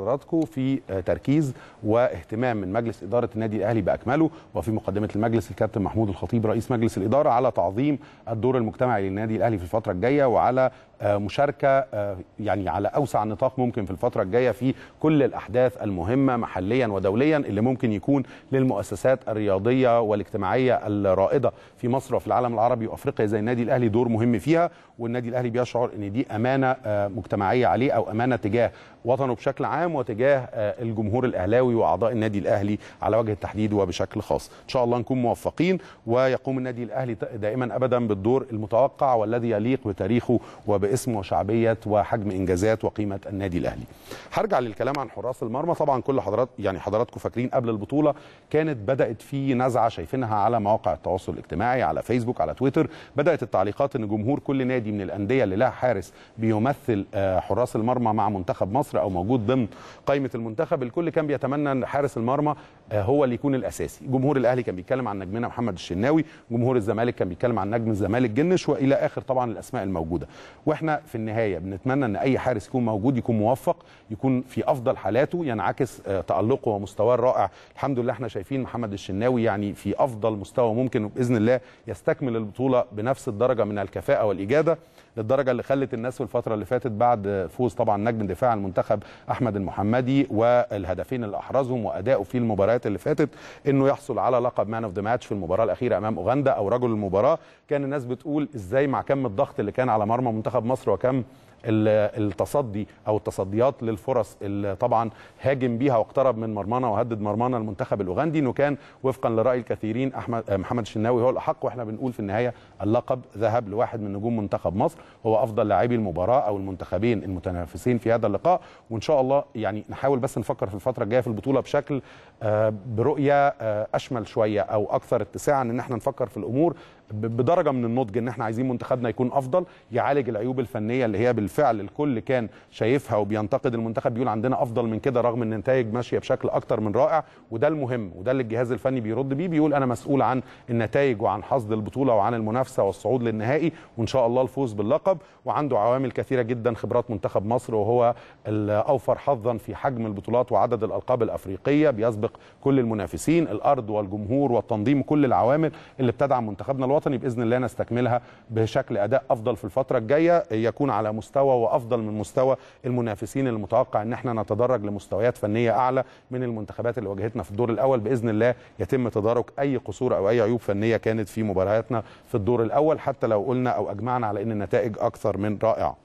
حضراتكم في آه، تركيز واهتمام من مجلس اداره النادي الاهلي باكمله وفي مقدمه المجلس الكابتن محمود الخطيب رئيس مجلس الاداره على تعظيم الدور المجتمعي للنادي الاهلي في الفتره الجايه وعلى آه، مشاركه آه، يعني على اوسع نطاق ممكن في الفتره الجايه في كل الاحداث المهمه محليا ودوليا اللي ممكن يكون للمؤسسات الرياضيه والاجتماعيه الرائده في مصر وفي العالم العربي وافريقيا زي النادي الاهلي دور مهم فيها والنادي الاهلي بيشعر ان دي امانه مجتمعيه عليه او امانه تجاه وطنه بشكل عام العام وتجاه آه، الجمهور الاهلاوي واعضاء النادي الاهلي على وجه التحديد وبشكل خاص ان شاء الله نكون موفقين ويقوم النادي الاهلي دائما ابدا بالدور المتوقع والذي يليق بتاريخه وباسمه وشعبيه وحجم انجازات وقيمه النادي الاهلي هرجع للكلام عن حراس المرمى طبعا كل حضرات يعني حضراتكم فاكرين قبل البطوله كانت بدات في نزعه شايفينها على مواقع التواصل الاجتماعي على فيسبوك على تويتر بدات التعليقات ان جمهور كل نادي من الانديه اللي لها حارس بيمثل آه، حراس المرمى مع منتخب مصر او موجود ضمن قائمه المنتخب الكل كان بيتمنى ان حارس المرمى آه، هو اللي يكون الاساسي جمهور الاهلي كان بيتكلم عن نجمنا محمد الشناوي جمهور الزمالك كان بيتكلم عن نجم الزمالك جنش والى اخر طبعا الاسماء الموجوده واحنا في النهايه بنتمنى ان اي حارس يكون موجود يكون موفق يكون في افضل حالاته ينعكس آه، تالقه ومستواه الرائع الحمد لله احنا شايفين محمد الشناوي يعني في افضل مستوى ممكن وباذن الله يستكمل البطوله بنفس الدرجه من الكفاءه والاجاده للدرجه اللي خلت الناس في الفتره اللي فاتت بعد فوز طبعا نجم دفاع المنتخب احمد المحمدي والهدفين اللي احرزهم وادائه في المباريات اللي فاتت انه يحصل على لقب مان اوف ذا ماتش في المباراه الاخيره امام اوغندا او رجل المباراه كان الناس بتقول ازاي مع كم الضغط اللي كان على مرمى منتخب مصر وكم التصدي او التصديات للفرص اللي طبعا هاجم بيها واقترب من مرمانا وهدد مرمانا المنتخب الاوغندي انه كان وفقا لراي الكثيرين احمد آه، محمد الشناوي هو الاحق واحنا بنقول في النهايه اللقب ذهب لواحد من نجوم منتخب مصر هو افضل لاعبي المباراه او المنتخبين المتنافسين في هذا اللقاء وان شاء الله يعني نحاول بس نفكر في الفتره الجايه في البطوله بشكل آه، برؤيه آه، اشمل شويه او اكثر اتساعا ان احنا نفكر في الامور بدرجه من النضج ان احنا عايزين منتخبنا يكون افضل يعالج العيوب الفنيه اللي هي بالفعل الكل كان شايفها وبينتقد المنتخب بيقول عندنا افضل من كده رغم ان النتائج ماشيه بشكل اكتر من رائع وده المهم وده اللي الجهاز الفني بيرد بيه بيقول انا مسؤول عن النتائج وعن حصد البطوله وعن المنافسه والصعود للنهائي وان شاء الله الفوز باللقب وعنده عوامل كثيره جدا خبرات منتخب مصر وهو الاوفر حظا في حجم البطولات وعدد الالقاب الافريقيه بيسبق كل المنافسين الارض والجمهور والتنظيم كل العوامل اللي بتدعم منتخبنا الوطني باذن الله نستكملها بشكل اداء افضل في الفتره الجايه يكون على مستوى وافضل من مستوى المنافسين المتوقع ان احنا نتدرج لمستويات فنيه اعلى من المنتخبات اللي واجهتنا في الدور الاول باذن الله يتم تدارك اي قصور او اي عيوب فنيه كانت في مبارياتنا في الدور الاول حتى لو قلنا او اجمعنا على ان النتائج اكثر من رائعه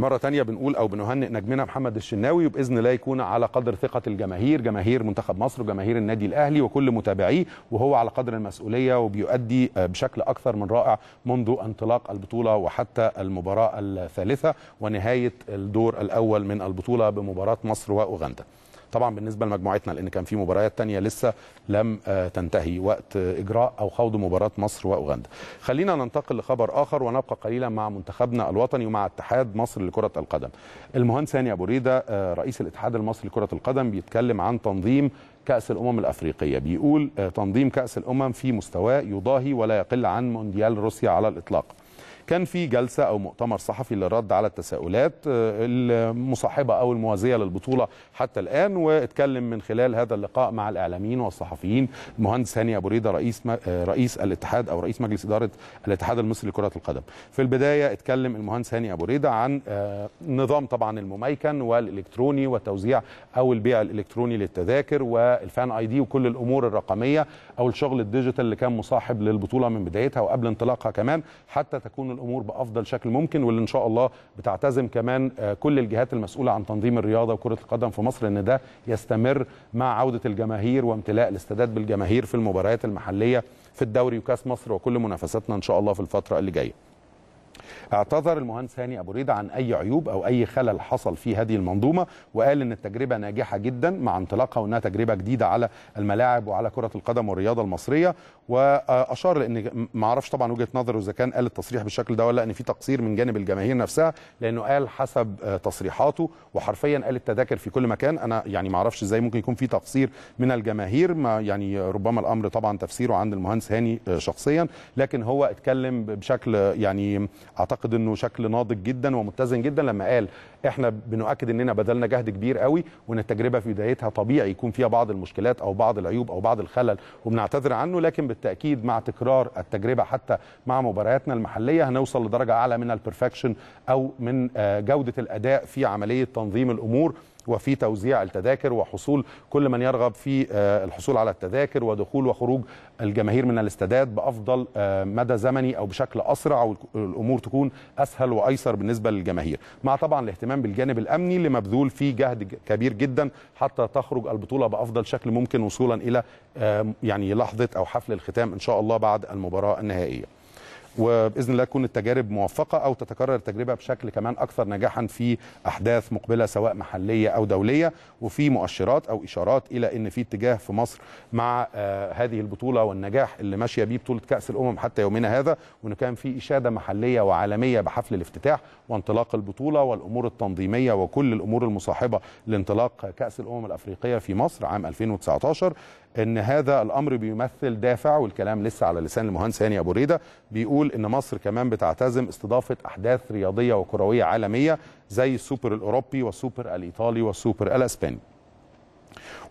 مرة تانية بنقول أو بنهنئ نجمنا محمد الشناوي وبإذن الله يكون على قدر ثقة الجماهير جماهير منتخب مصر وجماهير النادي الأهلي وكل متابعيه وهو على قدر المسؤولية وبيؤدي بشكل أكثر من رائع منذ انطلاق البطولة وحتى المباراة الثالثة ونهاية الدور الأول من البطولة بمباراة مصر وأوغندا طبعا بالنسبه لمجموعتنا لان كان في مباريات تانية لسه لم آه، تنتهي وقت آه، اجراء او خوض مباراه مصر واوغندا خلينا ننتقل لخبر اخر ونبقى قليلا مع منتخبنا الوطني ومع اتحاد مصر لكره القدم المهندس ثاني ابو ريده آه، رئيس الاتحاد المصري لكره القدم بيتكلم عن تنظيم كأس الأمم الأفريقية بيقول تنظيم كأس الأمم في مستواه يضاهي ولا يقل عن مونديال روسيا على الإطلاق كان في جلسه او مؤتمر صحفي للرد على التساؤلات آه، المصاحبه او الموازيه للبطوله حتى الان واتكلم من خلال هذا اللقاء مع الاعلاميين والصحفيين المهندس هاني ابو ريده رئيس آه، رئيس الاتحاد او رئيس مجلس اداره الاتحاد المصري لكره القدم. في البدايه اتكلم المهندس هاني ابو ريده عن آه، نظام طبعا المميكن والالكتروني وتوزيع او البيع الالكتروني للتذاكر والفان اي دي وكل الامور الرقميه او الشغل الديجيتال اللي كان مصاحب للبطوله من بدايتها وقبل انطلاقها كمان حتى تكون الامور بافضل شكل ممكن واللي ان شاء الله بتعتزم كمان آه، كل الجهات المسؤوله عن تنظيم الرياضه وكره القدم في مصر ان ده يستمر مع عوده الجماهير وامتلاء الاستادات بالجماهير في المباريات المحليه في الدوري وكاس مصر وكل منافساتنا ان شاء الله في الفتره اللي جايه. اعتذر المهندس هاني ابو ريده عن اي عيوب او اي خلل حصل في هذه المنظومه وقال ان التجربه ناجحه جدا مع انطلاقها وانها تجربه جديده على الملاعب وعلى كره القدم والرياضه المصريه واشار لان ما اعرفش طبعا وجهه نظره اذا كان قال التصريح بالشكل ده ولا ان في تقصير من جانب الجماهير نفسها لانه قال حسب آه، تصريحاته وحرفيا قال التذاكر في كل مكان انا يعني ما اعرفش ازاي ممكن يكون في تقصير من الجماهير ما يعني ربما الامر طبعا تفسيره عند المهندس هاني آه، شخصيا لكن هو اتكلم بشكل آه، يعني اعتقد اعتقد انه شكل ناضج جدا ومتزن جدا لما قال احنا بنؤكد اننا بذلنا جهد كبير قوي وان التجربه في بدايتها طبيعي يكون فيها بعض المشكلات او بعض العيوب او بعض الخلل وبنعتذر عنه لكن بالتاكيد مع تكرار التجربه حتى مع مبارياتنا المحليه هنوصل لدرجه اعلى من البرفكشن او من آه، جوده الاداء في عمليه تنظيم الامور وفي توزيع التذاكر وحصول كل من يرغب في آه، الحصول على التذاكر ودخول وخروج الجماهير من الاستادات بافضل آه، مدى زمني او بشكل اسرع والامور تكون اسهل وايسر بالنسبه للجماهير مع طبعا الاهتمام بالجانب الامني اللي مبذول فيه جهد كبير جدا حتى تخرج البطوله بافضل شكل ممكن وصولا الى يعني لحظه او حفل الختام ان شاء الله بعد المباراه النهائيه وباذن الله تكون التجارب موفقه او تتكرر التجربه بشكل كمان اكثر نجاحا في احداث مقبله سواء محليه او دوليه وفي مؤشرات او اشارات الى ان في اتجاه في مصر مع آه، هذه البطوله والنجاح اللي ماشيه بيه بطوله كاس الامم حتى يومنا هذا وان كان في اشاده محليه وعالميه بحفل الافتتاح وانطلاق البطوله والامور التنظيميه وكل الامور المصاحبه لانطلاق كاس الامم الافريقيه في مصر عام 2019 ان هذا الامر بيمثل دافع والكلام لسه على لسان المهندس هاني ابو ريده بيقول ان مصر كمان بتعتزم استضافه احداث رياضيه وكرويه عالميه زي السوبر الاوروبي والسوبر الايطالي والسوبر الاسباني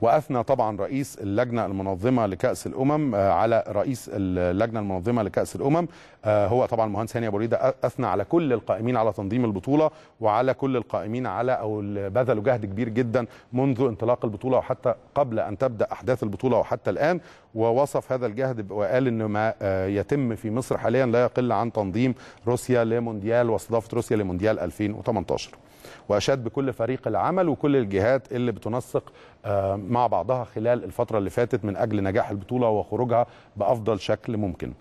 واثنى طبعا رئيس اللجنه المنظمه لكاس الامم آه، على رئيس اللجنه المنظمه لكاس الامم آه، هو طبعا المهندس هاني ابو ريده اثنى على كل القائمين على تنظيم البطوله وعلى كل القائمين على او بذلوا جهد كبير جدا منذ انطلاق البطوله وحتى قبل ان تبدا احداث البطوله وحتى الان ووصف هذا الجهد وقال ان ما آه، يتم في مصر حاليا لا يقل عن تنظيم روسيا لمونديال واستضافه روسيا لمونديال 2018 واشاد بكل فريق العمل وكل الجهات اللي بتنسق آه، مع بعضها خلال الفترة اللي فاتت من أجل نجاح البطولة وخروجها بأفضل شكل ممكن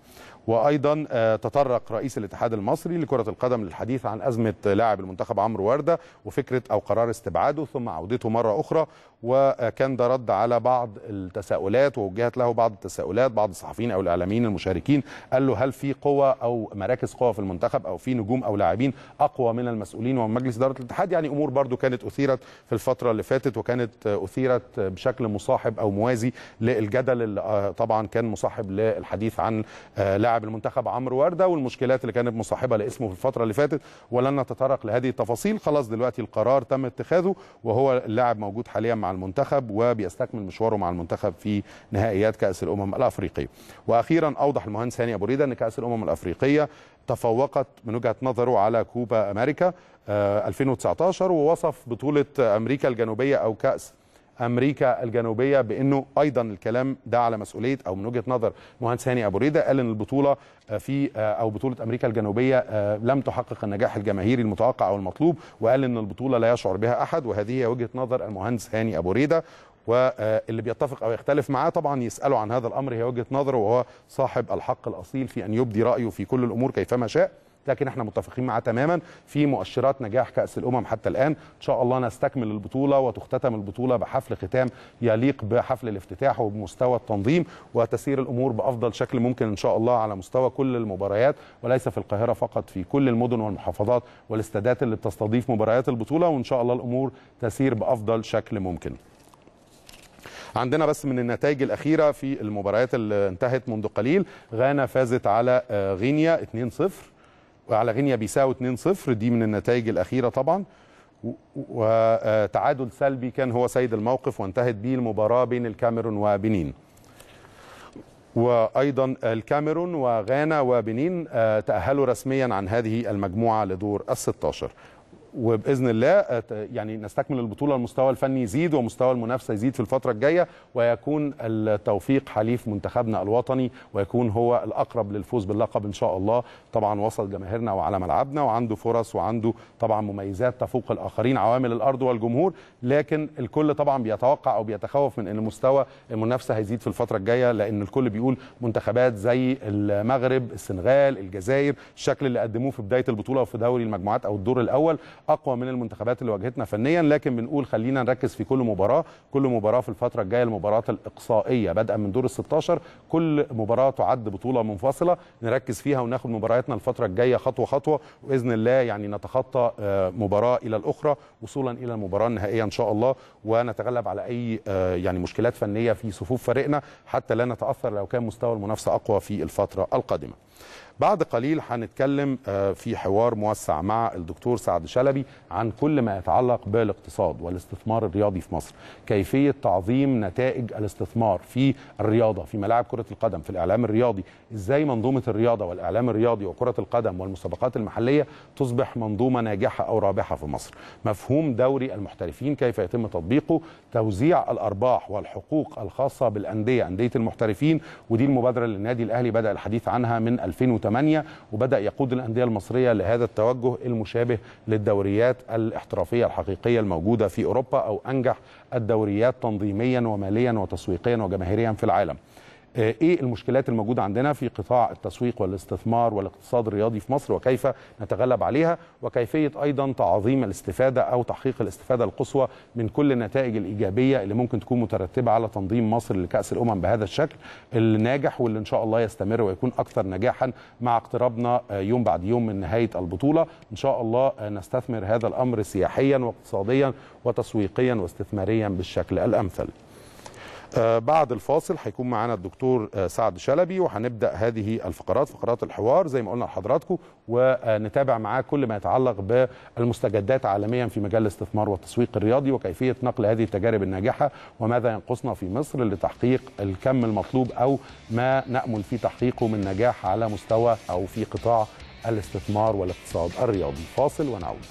وايضا آه، تطرق رئيس الاتحاد المصري لكره القدم للحديث عن ازمه لاعب المنتخب عمرو ورده وفكره او قرار استبعاده ثم عودته مره اخرى وكان ده رد على بعض التساؤلات ووجهت له بعض التساؤلات بعض الصحفيين او الاعلاميين المشاركين قال له هل في قوه او مراكز قوه في المنتخب او في نجوم او لاعبين اقوى من المسؤولين ومن مجلس اداره الاتحاد يعني امور برضو كانت اثيرت في الفتره اللي فاتت وكانت اثيرت ناقشت بشكل مصاحب او موازي للجدل اللي آه، طبعا كان مصاحب للحديث عن آه، لاعب المنتخب عمرو ورده والمشكلات اللي كانت مصاحبه لاسمه في الفتره اللي فاتت ولن نتطرق لهذه التفاصيل خلاص دلوقتي القرار تم اتخاذه وهو اللاعب موجود حاليا مع المنتخب وبيستكمل مشواره مع المنتخب في نهائيات كاس الامم الافريقيه واخيرا اوضح المهندس هاني ابو ريده ان كاس الامم الافريقيه تفوقت من وجهه نظره على كوبا امريكا 2019 آه، ووصف بطوله امريكا الجنوبيه او كاس امريكا الجنوبيه بانه ايضا الكلام ده على مسؤوليه او من وجهه نظر مهندس هاني ابو ريده قال ان البطوله آه، في آه، او بطوله امريكا الجنوبيه آه، لم تحقق النجاح الجماهيري المتوقع او المطلوب وقال ان البطوله لا يشعر بها احد وهذه هي وجهه نظر المهندس هاني ابو ريده واللي بيتفق او يختلف معاه طبعا يساله عن هذا الامر هي وجهه نظره وهو صاحب الحق الاصيل في ان يبدي رايه في كل الامور كيفما شاء لكن احنا متفقين معاه تماما في مؤشرات نجاح كاس الامم حتى الان ان شاء الله نستكمل البطوله وتختتم البطوله بحفل ختام يليق بحفل الافتتاح وبمستوى التنظيم وتسير الامور بافضل شكل ممكن ان شاء الله على مستوى كل المباريات وليس في القاهره فقط في كل المدن والمحافظات والاستادات اللي بتستضيف مباريات البطوله وان شاء الله الامور تسير بافضل شكل ممكن عندنا بس من النتائج الأخيرة في المباريات اللي انتهت منذ قليل غانا فازت على آه، غينيا 2-0 وعلى غينيا بيساو 2-0 دي من النتائج الاخيره طبعا وتعادل سلبي كان هو سيد الموقف وانتهت به المباراه بين الكاميرون وبنين وايضا الكاميرون وغانا وبنين آه، تاهلوا رسميا عن هذه المجموعه لدور ال 16 وباذن الله آه، يعني نستكمل البطوله المستوى الفني يزيد ومستوى المنافسه يزيد في الفتره الجايه ويكون التوفيق حليف منتخبنا الوطني ويكون هو الاقرب للفوز باللقب ان شاء الله طبعا وسط جماهيرنا وعلى ملعبنا وعنده فرص وعنده طبعا مميزات تفوق الاخرين عوامل الارض والجمهور لكن الكل طبعا بيتوقع او بيتخوف من ان مستوى المنافسه هيزيد في الفتره الجايه لان الكل بيقول منتخبات زي المغرب السنغال الجزائر الشكل اللي قدموه في بدايه البطوله وفي دوري المجموعات او الدور الاول اقوى من المنتخبات اللي واجهتنا فنيا لكن بنقول خلينا نركز في كل مباراه كل مباراه في الفتره الجايه المباريات الاقصائيه بدءا من دور ال 16 كل مباراه تعد بطوله منفصله نركز فيها وناخد مبارياتنا الفتره الجايه خطوه خطوه وباذن الله يعني نتخطى آه، مباراه الى الاخرى وصولا الى المباراه النهائيه ان شاء الله ونتغلب على اي آه، يعني مشكلات فنيه في صفوف فريقنا حتى لا نتاثر لو كان مستوى المنافسه اقوى في الفتره القادمه بعد قليل هنتكلم آه، في حوار موسع مع الدكتور سعد شلبي عن كل ما يتعلق بالاقتصاد والاستثمار الرياضي في مصر كيفية تعظيم نتائج الاستثمار في الرياضة في ملاعب كرة القدم في الإعلام الرياضي إزاي منظومة الرياضة والإعلام الرياضي وكرة القدم والمسابقات المحلية تصبح منظومة ناجحة أو رابحة في مصر مفهوم دوري المحترفين كيف يتم تطبيقه توزيع الأرباح والحقوق الخاصة بالأندية أندية المحترفين ودي المبادرة للنادي الأهلي بدأ الحديث عنها من 2008 وبدأ يقود الأندية المصرية لهذا التوجه المشابه للدوريات الاحترافية الحقيقية الموجودة في أوروبا أو أنجح الدوريات تنظيميا وماليا وتسويقيا وجماهيريا في العالم آه، ايه المشكلات الموجوده عندنا في قطاع التسويق والاستثمار والاقتصاد الرياضي في مصر وكيف نتغلب عليها وكيفيه ايضا تعظيم الاستفاده او تحقيق الاستفاده القصوى من كل النتائج الايجابيه اللي ممكن تكون مترتبه على تنظيم مصر لكاس الامم بهذا الشكل الناجح واللي ان شاء الله يستمر ويكون اكثر نجاحا مع اقترابنا آه، يوم بعد يوم من نهايه البطوله ان شاء الله آه، نستثمر هذا الامر سياحيا واقتصاديا وتسويقيا واستثماريا بالشكل الامثل آه، بعد الفاصل هيكون معانا الدكتور آه، سعد شلبي وهنبدا هذه الفقرات فقرات الحوار زي ما قلنا لحضراتكم ونتابع معاه كل ما يتعلق بالمستجدات عالميا في مجال الاستثمار والتسويق الرياضي وكيفيه نقل هذه التجارب الناجحه وماذا ينقصنا في مصر لتحقيق الكم المطلوب او ما نامل في تحقيقه من نجاح على مستوى او في قطاع الاستثمار والاقتصاد الرياضي فاصل ونعود